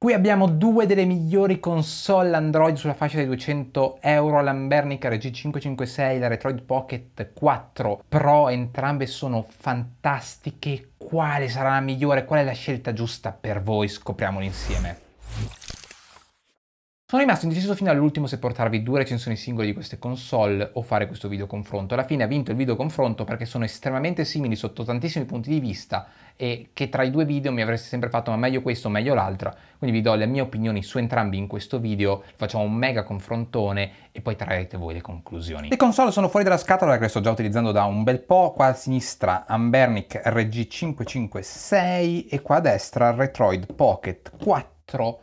Qui abbiamo due delle migliori console Android sulla fascia dei 200 euro, l'Ambernica rg 556 e la Retroid Pocket 4 Pro, entrambe sono fantastiche. Quale sarà la migliore? Qual è la scelta giusta per voi? Scopriamolo insieme. Sono rimasto indeciso fino all'ultimo se portarvi due recensioni singole di queste console o fare questo video confronto. Alla fine ha vinto il video confronto perché sono estremamente simili sotto tantissimi punti di vista e che tra i due video mi avreste sempre fatto ma meglio questo, meglio l'altro. Quindi vi do le mie opinioni su entrambi in questo video, facciamo un mega confrontone e poi trarrete voi le conclusioni. Le console sono fuori dalla scatola perché le sto già utilizzando da un bel po'. Qua a sinistra Ambernic RG556 e qua a destra Retroid Pocket 4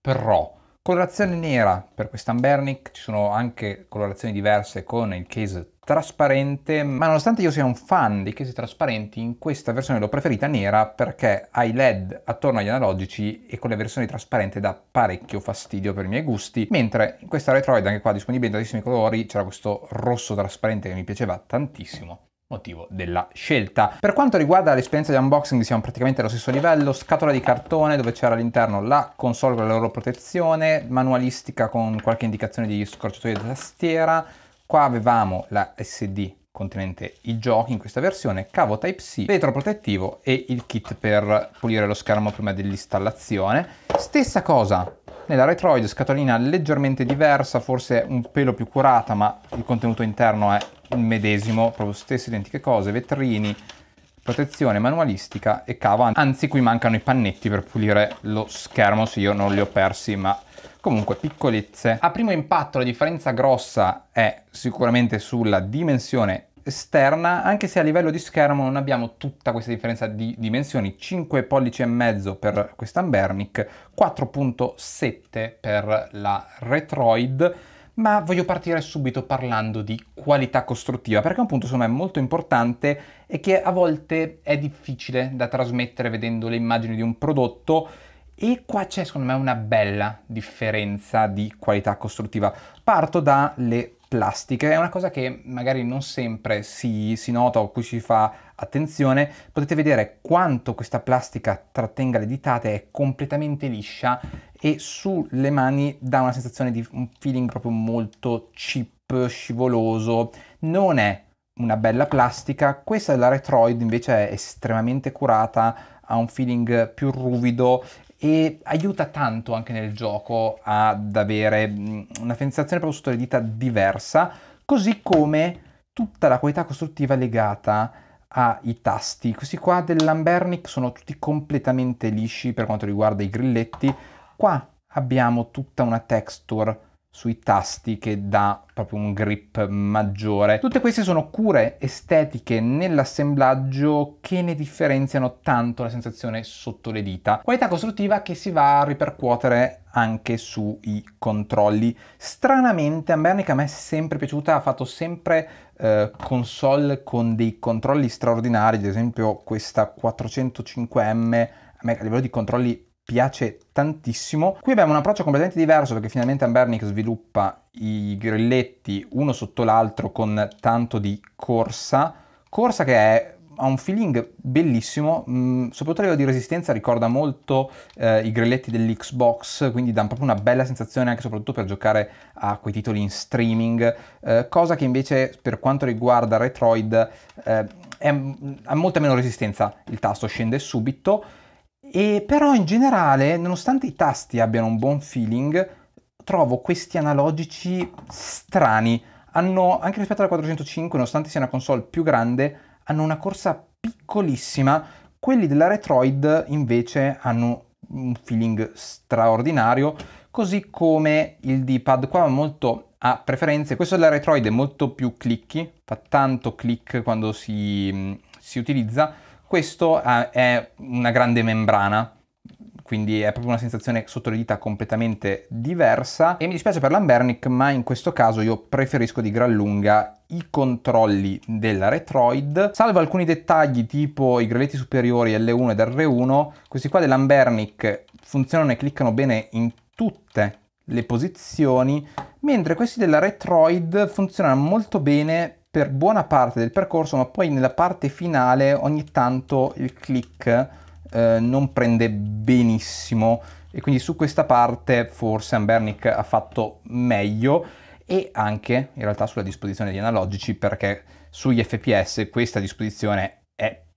Pro. Colorazione nera per questa quest'Ambernic, ci sono anche colorazioni diverse con il case trasparente, ma nonostante io sia un fan dei case trasparenti, in questa versione l'ho preferita nera perché ha i LED attorno agli analogici e con le versioni trasparente dà parecchio fastidio per i miei gusti, mentre in questa Retroid, anche qua disponibile in tantissimi colori, c'era questo rosso trasparente che mi piaceva tantissimo motivo della scelta. Per quanto riguarda l'esperienza di unboxing siamo praticamente allo stesso livello, scatola di cartone dove c'era all'interno la console con la loro protezione, manualistica con qualche indicazione di scorciatoie da tastiera, qua avevamo la SD contenente i giochi in questa versione, cavo Type-C, vetro protettivo e il kit per pulire lo schermo prima dell'installazione. Stessa cosa nella Retroid, scatolina leggermente diversa, forse un pelo più curata, ma il contenuto interno è il medesimo, proprio stesse identiche cose, vetrini, protezione manualistica e cavo, anzi qui mancano i pannetti per pulire lo schermo se io non li ho persi, ma comunque piccolezze. A primo impatto la differenza grossa è sicuramente sulla dimensione esterna, anche se a livello di schermo non abbiamo tutta questa differenza di dimensioni, 5 pollici e mezzo per questa Ambermic, 4.7 per la Retroid, ma voglio partire subito parlando di qualità costruttiva, perché è un punto secondo me molto importante e che a volte è difficile da trasmettere vedendo le immagini di un prodotto e qua c'è secondo me una bella differenza di qualità costruttiva. Parto dalle plastiche, è una cosa che magari non sempre si, si nota o cui si fa attenzione. Potete vedere quanto questa plastica trattenga le ditate, è completamente liscia e sulle mani dà una sensazione di un feeling proprio molto cheap, scivoloso. Non è una bella plastica, questa della Retroid invece è estremamente curata, ha un feeling più ruvido e aiuta tanto anche nel gioco ad avere una sensazione proprio sotto le dita diversa, così come tutta la qualità costruttiva legata ai tasti. Questi qua del dell'Ambernic sono tutti completamente lisci per quanto riguarda i grilletti, qua abbiamo tutta una texture sui tasti che dà proprio un grip maggiore. Tutte queste sono cure estetiche nell'assemblaggio che ne differenziano tanto la sensazione sotto le dita. Qualità costruttiva che si va a ripercuotere anche sui controlli. Stranamente Ambernic a me è sempre piaciuta, ha fatto sempre eh, console con dei controlli straordinari, ad esempio questa 405M a me a livello di controlli piace tantissimo. Qui abbiamo un approccio completamente diverso perché finalmente Ambernic sviluppa i grilletti uno sotto l'altro con tanto di corsa, corsa che è ha un feeling bellissimo, mh, mm, soprattutto a livello di resistenza ricorda molto eh, i grilletti dell'Xbox, quindi dà proprio una bella sensazione anche soprattutto per giocare a quei titoli in streaming, eh, cosa che invece per quanto riguarda Retroid eh, è, mm, ha molta meno resistenza, il tasto scende subito e però in generale, nonostante i tasti abbiano un buon feeling, trovo questi analogici strani. Hanno, anche rispetto alla 405, nonostante sia una console più grande, hanno una corsa piccolissima. Quelli della Retroid invece hanno un feeling straordinario, così come il D-pad qua ha molto a preferenze. Questo della Retroid è molto più clicky, fa tanto click quando si, mm, si utilizza, questo eh, è una grande membrana, quindi è proprio una sensazione sotto le dita completamente diversa e mi dispiace per l'Ambernic ma in questo caso io preferisco di gran lunga i controlli della Retroid, salvo alcuni dettagli tipo i grilletti superiori L1 ed R1, questi qua dell'Ambernic funzionano e cliccano bene in tutte le posizioni, mentre questi della Retroid funzionano molto bene per buona parte del percorso, ma poi nella parte finale ogni tanto il click eh, non prende benissimo e quindi su questa parte forse Ambernic ha fatto meglio e anche in realtà sulla disposizione di analogici perché sugli FPS questa disposizione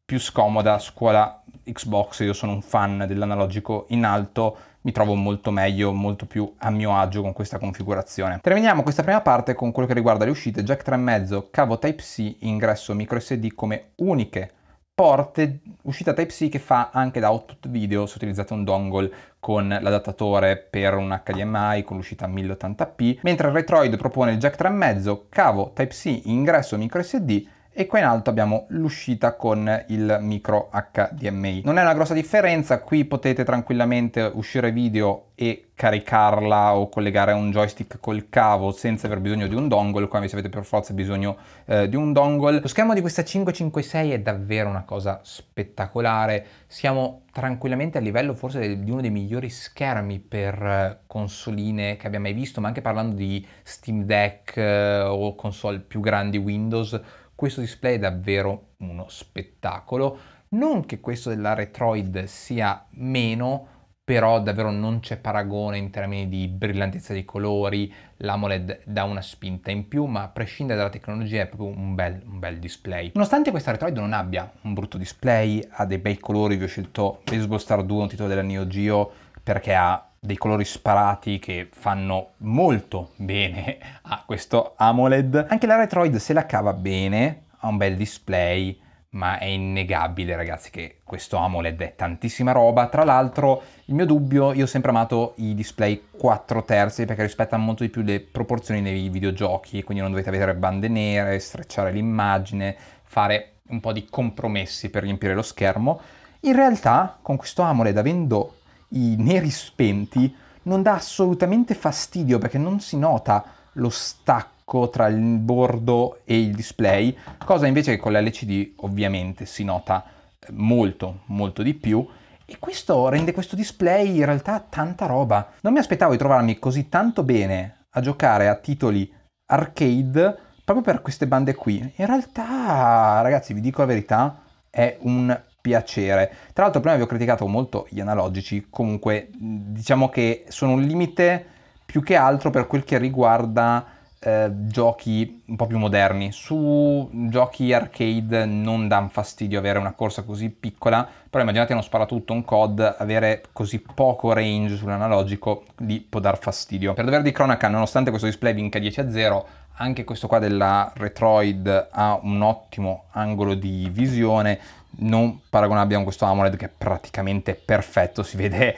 più scomoda scuola Xbox, io sono un fan dell'analogico in alto, mi trovo molto meglio, molto più a mio agio con questa configurazione. Terminiamo questa prima parte con quello che riguarda le uscite, jack 3.5, cavo Type-C, ingresso micro SD come uniche porte, uscita Type-C che fa anche da output video se utilizzate un dongle con l'adattatore per un HDMI con l'uscita 1080p, mentre il Retroid propone il jack 3.5, cavo Type-C, ingresso micro SD e qua in alto abbiamo l'uscita con il micro HDMI. Non è una grossa differenza, qui potete tranquillamente uscire video e caricarla o collegare un joystick col cavo senza aver bisogno di un dongle, qua invece avete per forza bisogno eh, di un dongle. Lo schermo di questa 556 è davvero una cosa spettacolare, siamo tranquillamente a livello forse di uno dei migliori schermi per eh, consoline che abbia mai visto, ma anche parlando di Steam Deck eh, o console più grandi Windows, questo display è davvero uno spettacolo. Non che questo della Retroid sia meno, però davvero non c'è paragone in termini di brillantezza dei colori, l'AMOLED dà una spinta in più, ma a prescindere dalla tecnologia è proprio un bel, un bel display. Nonostante questa Retroid non abbia un brutto display, ha dei bei colori, vi ho scelto Baseball Star 2, un titolo della Neo Geo, perché ha dei colori sparati che fanno molto bene a questo AMOLED. Anche la Retroid se la cava bene, ha un bel display, ma è innegabile ragazzi che questo AMOLED è tantissima roba. Tra l'altro il mio dubbio, io ho sempre amato i display 4 terzi perché rispettano molto di più le proporzioni nei videogiochi, quindi non dovete avere bande nere, strecciare l'immagine, fare un po' di compromessi per riempire lo schermo. In realtà con questo AMOLED avendo i neri spenti non dà assolutamente fastidio perché non si nota lo stacco tra il bordo e il display, cosa invece che con l'LCD ovviamente si nota eh, molto, molto di più. E questo rende questo display in realtà tanta roba. Non mi aspettavo di trovarmi così tanto bene a giocare a titoli arcade proprio per queste bande qui. In realtà, ragazzi, vi dico la verità, è un piacere. Tra l'altro prima vi ho criticato molto gli analogici, comunque diciamo che sono un limite più che altro per quel che riguarda eh, giochi un po' più moderni. Su giochi arcade non dà fastidio avere una corsa così piccola, però immaginate uno sparatutto, un COD, avere così poco range sull'analogico, lì può dar fastidio. Per dover di cronaca, nonostante questo display vinca 10 a 0, anche questo qua della Retroid ha un ottimo angolo di visione, non paragonabile a questo AMOLED che è praticamente perfetto, si vede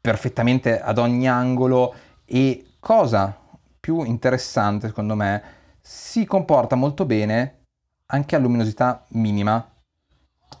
perfettamente ad ogni angolo e cosa più interessante secondo me, si comporta molto bene anche a luminosità minima.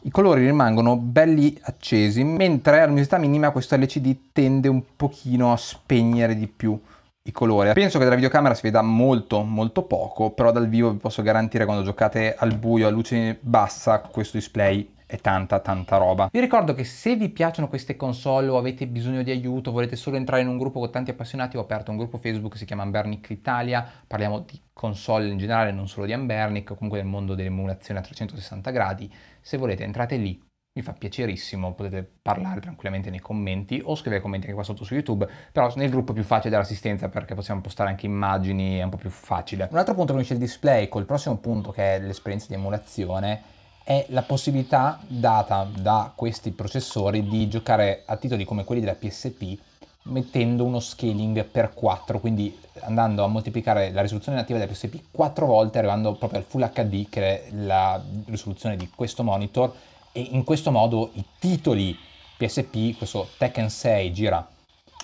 I colori rimangono belli accesi, mentre a luminosità minima questo LCD tende un pochino a spegnere di più il colore. Penso che dalla videocamera si veda molto molto poco, però dal vivo vi posso garantire quando giocate al buio a luce bassa questo display è tanta tanta roba. Vi ricordo che se vi piacciono queste console o avete bisogno di aiuto, volete solo entrare in un gruppo con tanti appassionati, ho aperto un gruppo Facebook che si chiama Ambernic Italia, parliamo di console in generale, non solo di Ambernic, comunque del mondo dell'emulazione a 360 gradi. Se volete entrate lì, mi fa piacerissimo, potete parlare tranquillamente nei commenti o scrivere commenti anche qua sotto su YouTube, però nel gruppo è più facile dare perché possiamo postare anche immagini, è un po' più facile. Un altro punto che unisce il display col prossimo punto che è l'esperienza di emulazione è la possibilità data da questi processori di giocare a titoli come quelli della PSP mettendo uno scaling per 4, quindi andando a moltiplicare la risoluzione nativa della PSP 4 volte arrivando proprio al Full HD che è la risoluzione di questo monitor e in questo modo i titoli PSP, questo Tekken 6 gira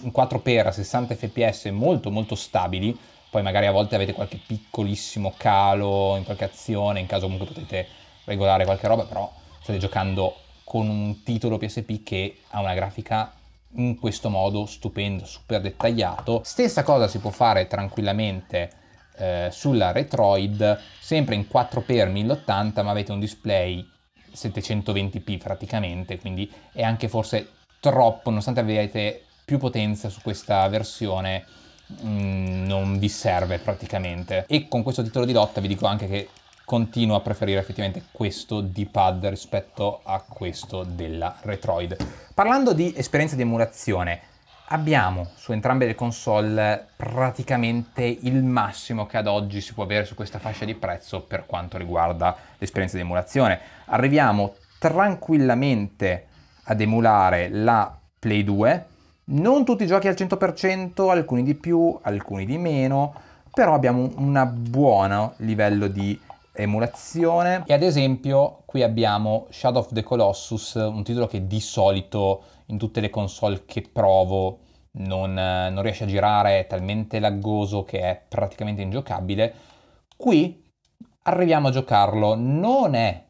in 4x a 60 fps molto molto stabili, poi magari a volte avete qualche piccolissimo calo in qualche azione, in caso comunque potete regolare qualche roba, però state giocando con un titolo PSP che ha una grafica in questo modo stupendo, super dettagliato. Stessa cosa si può fare tranquillamente eh, sulla Retroid, sempre in 4x1080, ma avete un display 720p praticamente, quindi è anche forse troppo, nonostante abbiate più potenza su questa versione, mm, non vi serve praticamente. E con questo titolo di lotta vi dico anche che continuo a preferire effettivamente questo D-pad rispetto a questo della Retroid. Parlando di esperienza di emulazione, Abbiamo su entrambe le console praticamente il massimo che ad oggi si può avere su questa fascia di prezzo per quanto riguarda l'esperienza di emulazione. Arriviamo tranquillamente ad emulare la Play 2, non tutti i giochi al 100%, alcuni di più, alcuni di meno, però abbiamo un buon livello di emulazione e ad esempio qui abbiamo Shadow of the Colossus, un titolo che di solito in tutte le console che provo non, eh, non riesce a girare, è talmente laggoso che è praticamente ingiocabile. Qui arriviamo a giocarlo, non è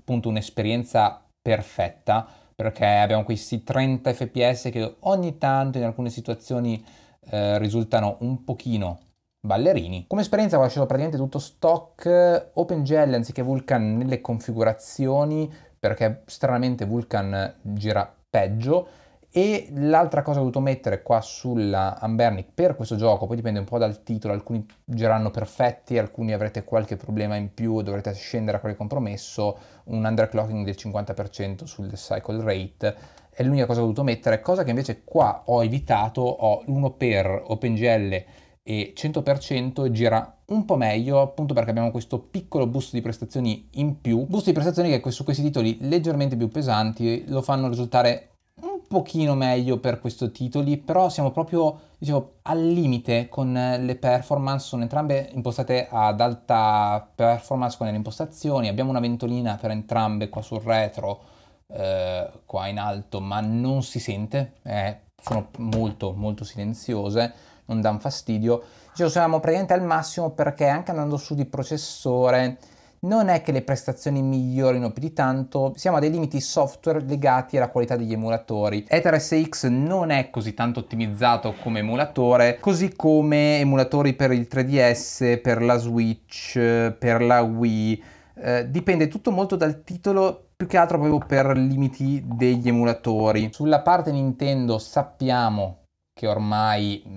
appunto un'esperienza perfetta perché abbiamo questi 30 fps che ogni tanto in alcune situazioni eh, risultano un pochino ballerini. Come esperienza ho lasciato praticamente tutto stock eh, OpenGL anziché Vulkan nelle configurazioni perché stranamente Vulkan gira peggio. E l'altra cosa che ho dovuto mettere qua sulla Ambernic per questo gioco, poi dipende un po' dal titolo, alcuni giranno perfetti, alcuni avrete qualche problema in più, dovrete scendere a quel compromesso, un underclocking del 50% sul cycle rate, è l'unica cosa che ho dovuto mettere, cosa che invece qua ho evitato, ho uno per OpenGL e 100% gira un po' meglio appunto perché abbiamo questo piccolo boost di prestazioni in più, boost di prestazioni che su questi titoli leggermente più pesanti lo fanno risultare un pochino meglio per questi titoli, però siamo proprio dicevo, al limite con le performance, sono entrambe impostate ad alta performance con le impostazioni, abbiamo una ventolina per entrambe qua sul retro, eh, qua in alto, ma non si sente, eh, sono molto molto silenziose non danno fastidio, cioè usiamo praticamente al massimo perché anche andando su di processore non è che le prestazioni migliorino più di tanto, siamo a dei limiti software legati alla qualità degli emulatori. Ether SX non è così tanto ottimizzato come emulatore, così come emulatori per il 3DS, per la Switch, per la Wii. Eh, dipende tutto molto dal titolo, più che altro proprio per limiti degli emulatori. Sulla parte Nintendo sappiamo che ormai mh,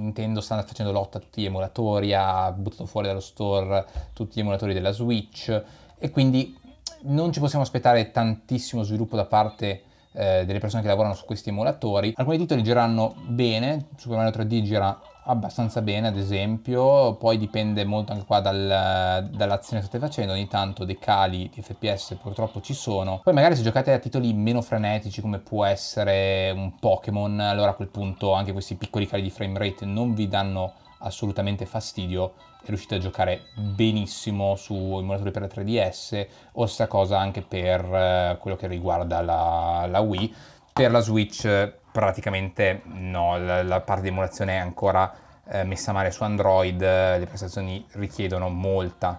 Nintendo sta facendo lotta a tutti gli emulatori, ha buttato fuori dallo store tutti gli emulatori della Switch e quindi non ci possiamo aspettare tantissimo sviluppo da parte eh, delle persone che lavorano su questi emulatori. Alcuni titoli giranno bene, Super Mario 3D gira abbastanza bene ad esempio, poi dipende molto anche qua dal, dall'azione che state facendo, ogni tanto dei cali di FPS purtroppo ci sono, poi magari se giocate a titoli meno frenetici come può essere un Pokémon, allora a quel punto anche questi piccoli cali di frame rate non vi danno assolutamente fastidio e riuscite a giocare benissimo su emulatori per la 3DS o sta cosa anche per eh, quello che riguarda la, la Wii per la Switch praticamente no, la, la parte di emulazione è ancora eh, messa male su Android, eh, le prestazioni richiedono molta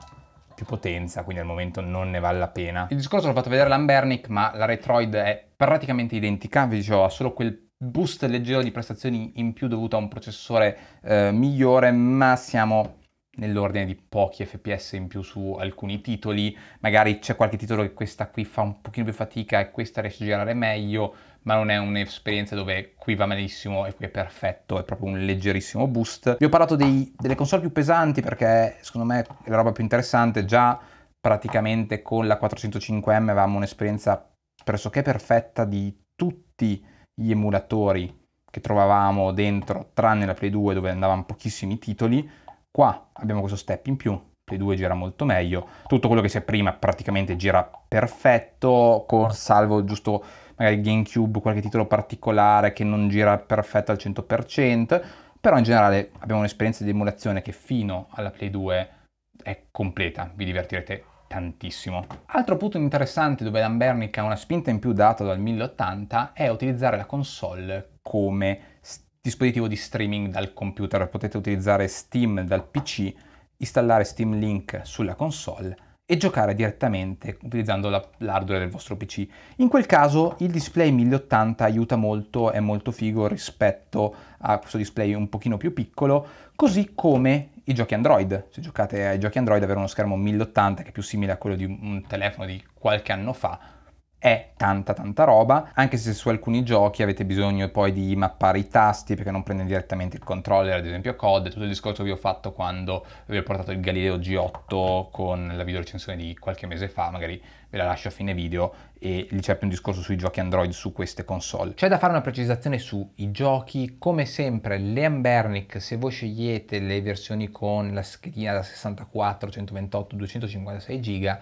più potenza, quindi al momento non ne vale la pena. Il discorso l'ho fatto vedere all'Ambernic, ma la Retroid è praticamente identica, vi dicevo, ha solo quel boost leggero di prestazioni in più dovuto a un processore eh, migliore, ma siamo nell'ordine di pochi fps in più su alcuni titoli, magari c'è qualche titolo che questa qui fa un pochino più fatica e questa riesce a girare meglio, ma non è un'esperienza dove qui va malissimo e qui è perfetto, è proprio un leggerissimo boost. Vi ho parlato dei, delle console più pesanti perché secondo me è la roba più interessante, già praticamente con la 405M avevamo un'esperienza pressoché perfetta di tutti gli emulatori che trovavamo dentro, tranne la Play 2 dove andavano pochissimi titoli, Qua abbiamo questo step in più, Play due gira molto meglio, tutto quello che c'è prima praticamente gira perfetto, con salvo giusto magari GameCube, qualche titolo particolare che non gira perfetto al 100%, però in generale abbiamo un'esperienza di emulazione che fino alla Play 2 è completa, vi divertirete tantissimo. Altro punto interessante dove Lambernic ha una spinta in più data dal 1080 è utilizzare la console come dispositivo di streaming dal computer, potete utilizzare Steam dal PC, installare Steam Link sulla console e giocare direttamente utilizzando la, l'hardware del vostro PC. In quel caso il display 1080 aiuta molto, è molto figo rispetto a questo display un pochino più piccolo, così come i giochi Android. Se giocate ai giochi Android avere uno schermo 1080 che è più simile a quello di un telefono di qualche anno fa è tanta tanta roba, anche se su alcuni giochi avete bisogno poi di mappare i tasti perché non prende direttamente il controller, ad esempio COD, tutto il discorso che vi ho fatto quando vi ho portato il Galileo G8 con la video recensione di qualche mese fa, magari ve la lascio a fine video e lì c'è più un discorso sui giochi Android su queste console. C'è da fare una precisazione sui giochi, come sempre le Ambernic, se voi scegliete le versioni con la schedina da 64, 128, 256 giga,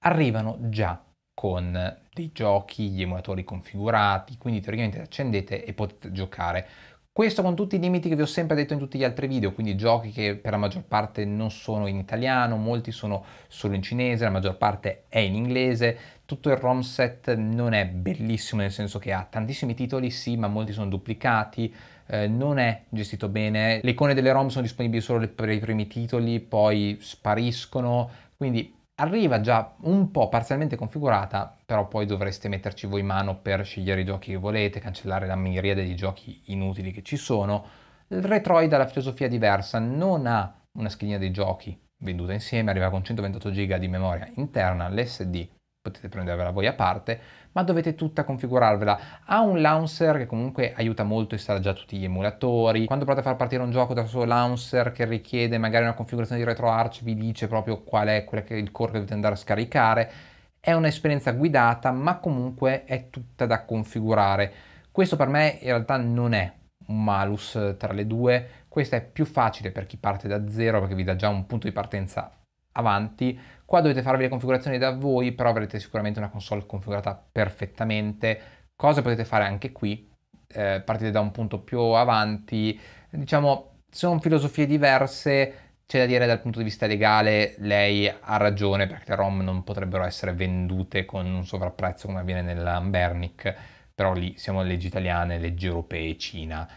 arrivano già con dei giochi, gli emulatori configurati, quindi teoricamente accendete e potete giocare. Questo con tutti i limiti che vi ho sempre detto in tutti gli altri video, quindi giochi che per la maggior parte non sono in italiano, molti sono solo in cinese, la maggior parte è in inglese, tutto il ROM set non è bellissimo nel senso che ha tantissimi titoli, sì, ma molti sono duplicati, eh, non è gestito bene, le icone delle ROM sono disponibili solo per i primi titoli, poi spariscono, quindi arriva già un po' parzialmente configurata, però poi dovreste metterci voi in mano per scegliere i giochi che volete, cancellare la miriade di giochi inutili che ci sono. Il Retroid ha la filosofia diversa, non ha una schedina dei giochi venduta insieme, arriva con 128 GB di memoria interna, l'SD potete prendervela voi a parte, ma dovete tutta configurarvela. Ha un launcher che comunque aiuta molto, installa già tutti gli emulatori. Quando provate a far partire un gioco da solo launcher che richiede magari una configurazione di RetroArch, vi dice proprio qual è quella che il core che dovete andare a scaricare. È un'esperienza guidata, ma comunque è tutta da configurare. Questo per me in realtà non è un malus tra le due, questa è più facile per chi parte da zero perché vi dà già un punto di partenza avanti. Qua dovete farvi le configurazioni da voi, però avrete sicuramente una console configurata perfettamente. Cosa potete fare anche qui? Eh, partite da un punto più avanti. Diciamo, sono filosofie diverse, c'è da dire dal punto di vista legale lei ha ragione perché le ROM non potrebbero essere vendute con un sovrapprezzo come avviene nell'Ambernic, però lì siamo leggi italiane, leggi europee, Cina,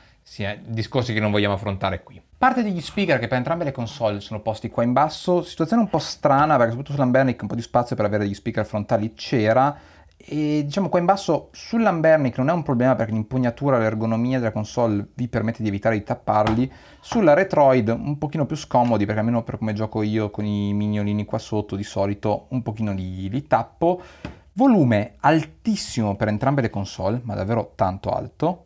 discorsi che non vogliamo affrontare qui. Parte degli speaker che per entrambe le console sono posti qua in basso, situazione un po' strana perché soprattutto sull'Ambernic un po' di spazio per avere degli speaker frontali c'era e diciamo qua in basso sull'Ambernic non è un problema perché l'impugnatura, l'ergonomia della console vi permette di evitare di tapparli, sulla Retroid un pochino più scomodi perché almeno per come gioco io con i mignolini qua sotto di solito un pochino li, li tappo, volume altissimo per entrambe le console ma davvero tanto alto.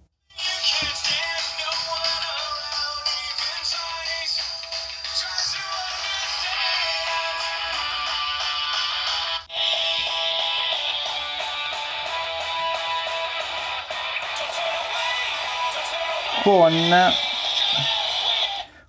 con,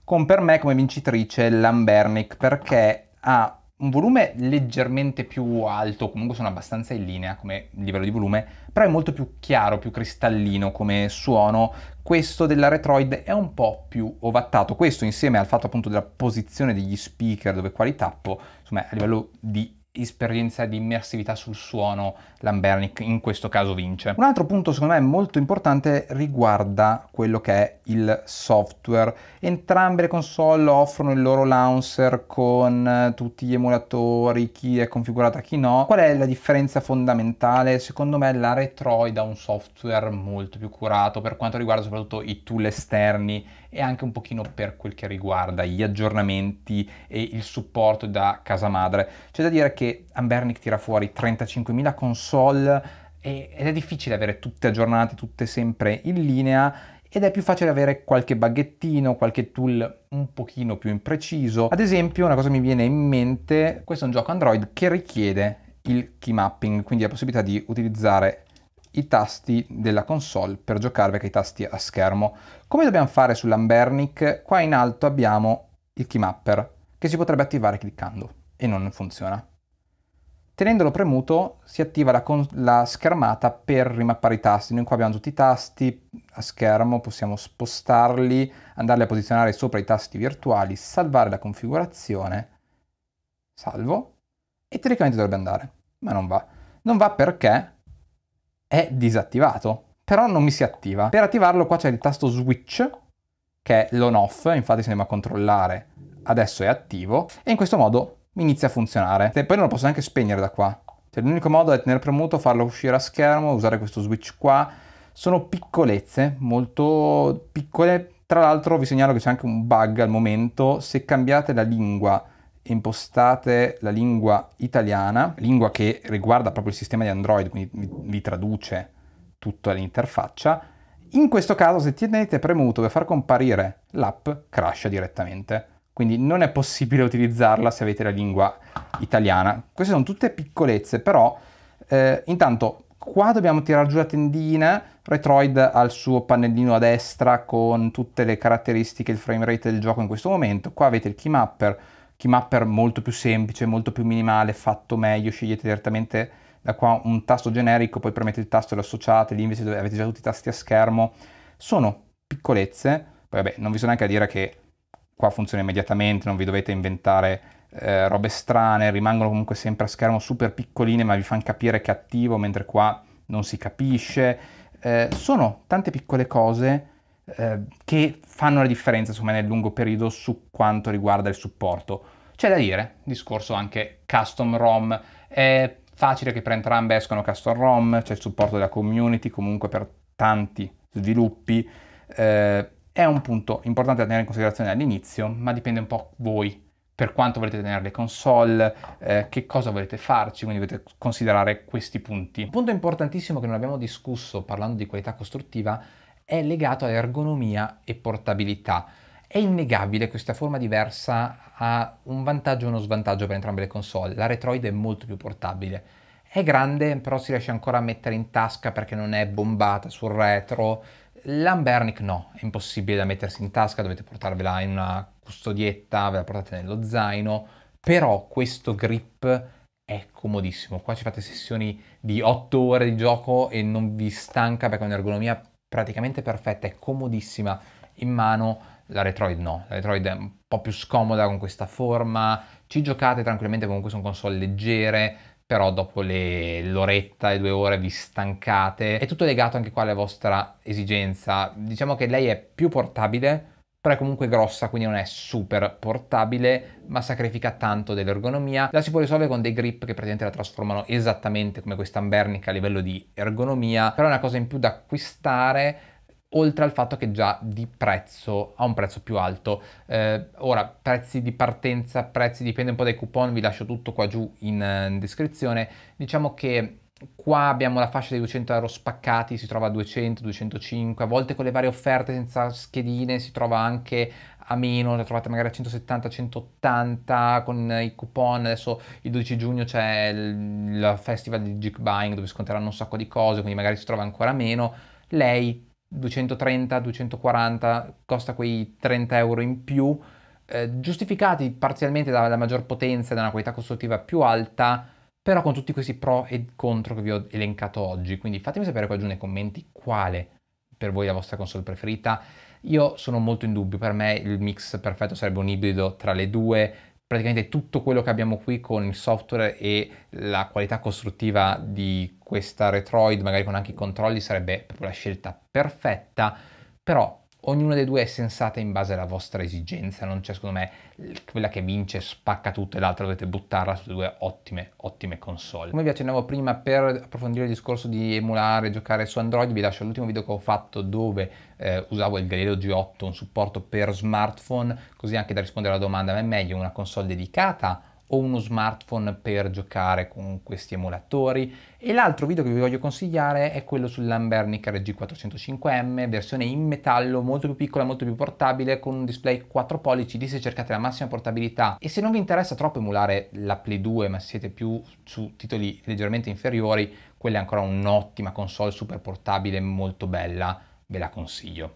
con per me come vincitrice Lambernic perché ha un volume leggermente più alto, comunque sono abbastanza in linea come livello di volume, però è molto più chiaro, più cristallino come suono. Questo della Retroid è un po' più ovattato, questo insieme al fatto appunto della posizione degli speaker dove qua li tappo, insomma a livello di esperienza di immersività sul suono Lambernic in questo caso vince. Un altro punto secondo me molto importante riguarda quello che è il software. Entrambe le console offrono il loro launcher con eh, tutti gli emulatori, chi è configurata chi no. Qual è la differenza fondamentale? Secondo me la Retroid ha un software molto più curato per quanto riguarda soprattutto i tool esterni e anche un pochino per quel che riguarda gli aggiornamenti e il supporto da casa madre. C'è da dire che Ambernic tira fuori 35.000 console ed è difficile avere tutte aggiornate, tutte sempre in linea ed è più facile avere qualche baghettino, qualche tool un pochino più impreciso. Ad esempio, una cosa mi viene in mente, questo è un gioco Android che richiede il key mapping, quindi la possibilità di utilizzare i tasti della console per giocare perché i tasti a schermo. Come dobbiamo fare sull'Ambernic? Qua in alto abbiamo il keymapper che si potrebbe attivare cliccando e non funziona. Tenendolo premuto si attiva la, la schermata per rimappare i tasti. Noi qua abbiamo tutti i tasti a schermo, possiamo spostarli, andarli a posizionare sopra i tasti virtuali, salvare la configurazione, salvo, e teoricamente dovrebbe andare, ma non va. Non va perché è disattivato, però non mi si attiva. Per attivarlo qua c'è il tasto switch, che è l'on off, infatti se andiamo a controllare adesso è attivo, e in questo modo inizia a funzionare. E poi non lo posso neanche spegnere da qua. Cioè, l'unico modo è tenere premuto, farlo uscire a schermo, usare questo switch qua. Sono piccolezze, molto piccole. Tra l'altro vi segnalo che c'è anche un bug al momento, se cambiate la lingua impostate la lingua italiana, lingua che riguarda proprio il sistema di Android, quindi vi traduce tutta l'interfaccia. In questo caso se tenete premuto per far comparire l'app crasha direttamente, quindi non è possibile utilizzarla se avete la lingua italiana. Queste sono tutte piccolezze, però eh, intanto qua dobbiamo tirare giù la tendina, Retroid ha il suo pannellino a destra con tutte le caratteristiche, il frame rate del gioco in questo momento, qua avete il keymapper, mapper molto più semplice, molto più minimale, fatto meglio, scegliete direttamente da qua un tasto generico, poi premete il tasto e lo associate, lì invece avete già tutti i tasti a schermo. Sono piccolezze, poi vabbè, non vi so neanche a dire che qua funziona immediatamente, non vi dovete inventare eh, robe strane, rimangono comunque sempre a schermo super piccoline, ma vi fanno capire che è attivo, mentre qua non si capisce. Eh, sono tante piccole cose eh, che fanno la differenza, secondo me, nel lungo periodo su quanto riguarda il supporto. C'è da dire, discorso anche custom ROM, è facile che per entrambe escono custom ROM, c'è il supporto della community comunque per tanti sviluppi, eh, è un punto importante da tenere in considerazione all'inizio, ma dipende un po' voi per quanto volete tenere le console, eh, che cosa volete farci, quindi dovete considerare questi punti. Un punto importantissimo che non abbiamo discusso parlando di qualità costruttiva è legato all'ergonomia e portabilità. È innegabile questa forma diversa ha un vantaggio e uno svantaggio per entrambe le console. La retroid è molto più portabile. È grande, però si riesce ancora a mettere in tasca perché non è bombata sul retro. L'Ambernic no, è impossibile da mettersi in tasca, dovete portarvela in una custodietta, ve la portate nello zaino, però questo grip è comodissimo. Qua ci fate sessioni di 8 ore di gioco e non vi stanca perché è un'ergonomia praticamente perfetta, è comodissima in mano la Retroid no, la Retroid è un po' più scomoda con questa forma, ci giocate tranquillamente, comunque sono console leggere, però dopo le, l'oretta e due ore vi stancate. È tutto legato anche qua alla vostra esigenza. Diciamo che lei è più portabile, però è comunque grossa, quindi non è super portabile, ma sacrifica tanto dell'ergonomia. La si può risolvere con dei grip che praticamente la trasformano esattamente come questa Ambernica a livello di ergonomia, però è una cosa in più da acquistare oltre al fatto che già di prezzo ha un prezzo più alto. Eh, ora, prezzi di partenza, prezzi dipende un po' dai coupon, vi lascio tutto qua giù in, eh, in descrizione. Diciamo che qua abbiamo la fascia dei 200 euro spaccati, si trova a 200, 205, a volte con le varie offerte senza schedine si trova anche a meno, la trovate magari a 170, 180 con i coupon, adesso il 12 giugno c'è il, festival di Jig Buying dove sconteranno un sacco di cose, quindi magari si trova ancora meno. Lei 230, 240, costa quei 30 euro in più, eh, giustificati parzialmente dalla maggior potenza e da una qualità costruttiva più alta, però con tutti questi pro e contro che vi ho elencato oggi. Quindi fatemi sapere qua giù nei commenti quale per voi la vostra console preferita. Io sono molto in dubbio, per me il mix perfetto sarebbe un ibrido tra le due, praticamente tutto quello che abbiamo qui con il software e la qualità costruttiva di questa Retroid, magari con anche i controlli, sarebbe proprio la scelta perfetta, però Ognuna dei due è sensata in base alla vostra esigenza, non c'è secondo me quella che vince spacca tutto e l'altra dovete buttarla su due ottime, ottime console. Come vi accennavo prima, per approfondire il discorso di emulare, giocare su Android, vi lascio l'ultimo video che ho fatto dove eh, usavo il Galileo G8, un supporto per smartphone, così anche da rispondere alla domanda, ma è meglio una console dedicata o uno smartphone per giocare con questi emulatori e l'altro video che vi voglio consigliare è quello sul RG405M versione in metallo molto più piccola molto più portabile con un display 4 pollici di se cercate la massima portabilità e se non vi interessa troppo emulare la Play 2 ma siete più su titoli leggermente inferiori quella è ancora un'ottima console super portabile molto bella ve la consiglio